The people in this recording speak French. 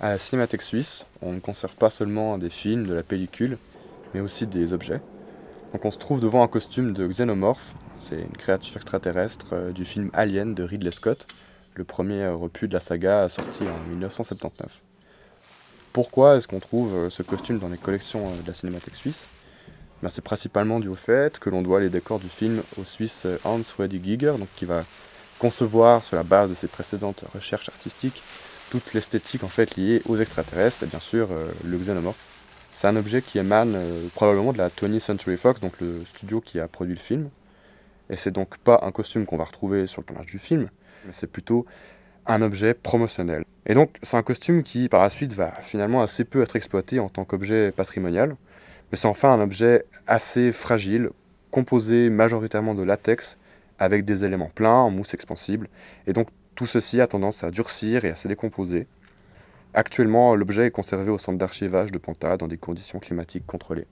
À la Cinémathèque suisse, on ne conserve pas seulement des films, de la pellicule, mais aussi des objets. Donc on se trouve devant un costume de xénomorphe, c'est une créature extraterrestre euh, du film Alien de Ridley Scott, le premier repu de la saga sorti en 1979. Pourquoi est-ce qu'on trouve euh, ce costume dans les collections euh, de la Cinémathèque suisse ben, C'est principalement dû au fait que l'on doit les décors du film au Suisse Hans Wedigiger, Giger, donc qui va concevoir sur la base de ses précédentes recherches artistiques toute l'esthétique en fait liée aux extraterrestres, et bien sûr euh, le xénomorphe. C'est un objet qui émane euh, probablement de la 20th Century Fox, donc le studio qui a produit le film. Et c'est donc pas un costume qu'on va retrouver sur le tournage du film, mais c'est plutôt un objet promotionnel. Et donc c'est un costume qui par la suite va finalement assez peu être exploité en tant qu'objet patrimonial, mais c'est enfin un objet assez fragile, composé majoritairement de latex, avec des éléments pleins, en mousse expansible, et donc tout ceci a tendance à durcir et à se décomposer. Actuellement, l'objet est conservé au centre d'archivage de Panta dans des conditions climatiques contrôlées.